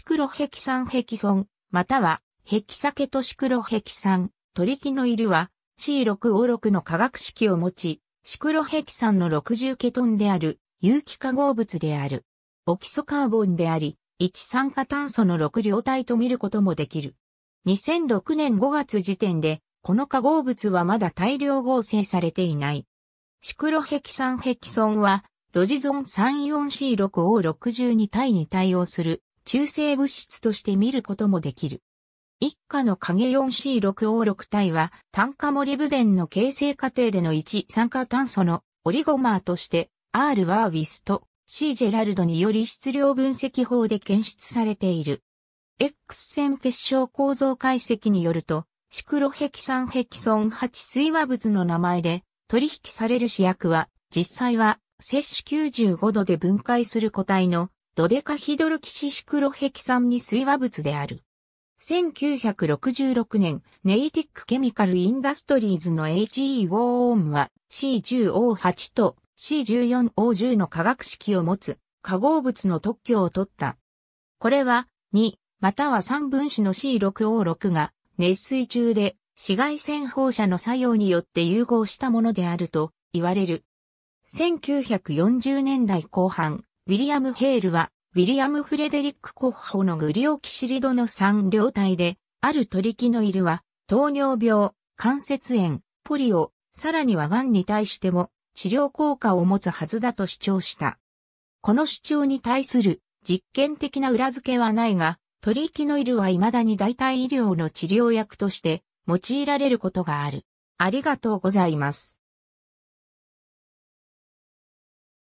シクロヘキサンヘキソン、またはヘキサケトシクロヘキサン、トリキノイルは C6O6 の化学式を持ち、シクロヘキサンの60ケトンである有機化合物である。オキソカーボンであり、一酸化炭素の6両体と見ることもできる。2006年5月時点で、この化合物はまだ大量合成されていない。シクロヘキサンヘキソンは、ロジゾン 34C6O62 体に対応する中性物質として見ることもできる。一家の影 4C6O6 体は炭化モリブデンの形成過程での1酸化炭素のオリゴマーとして R ワーウィスと C ジェラルドにより質量分析法で検出されている。X 線結晶構造解析によると、シクロヘキサンヘキソン8水和物の名前で取引される試薬は実際は摂取95度で分解する個体のドデカヒドルキシシクロヘキサンに水和物である。1966年、ネイティックケミカルインダストリーズの HE ウォーオームは C10O8 と C14O10 の化学式を持つ化合物の特許を取った。これは2または3分子の C6O6 が熱水中で紫外線放射の作用によって融合したものであると言われる。1940年代後半、ウィリアム・ヘールは、ウィリアム・フレデリック・コッホのグリオキシリドの3両体で、あるトリキノイルは、糖尿病、関節炎、ポリオ、さらには癌に対しても治療効果を持つはずだと主張した。この主張に対する実験的な裏付けはないが、トリキノイルは未だに代替医療の治療薬として用いられることがある。ありがとうございます。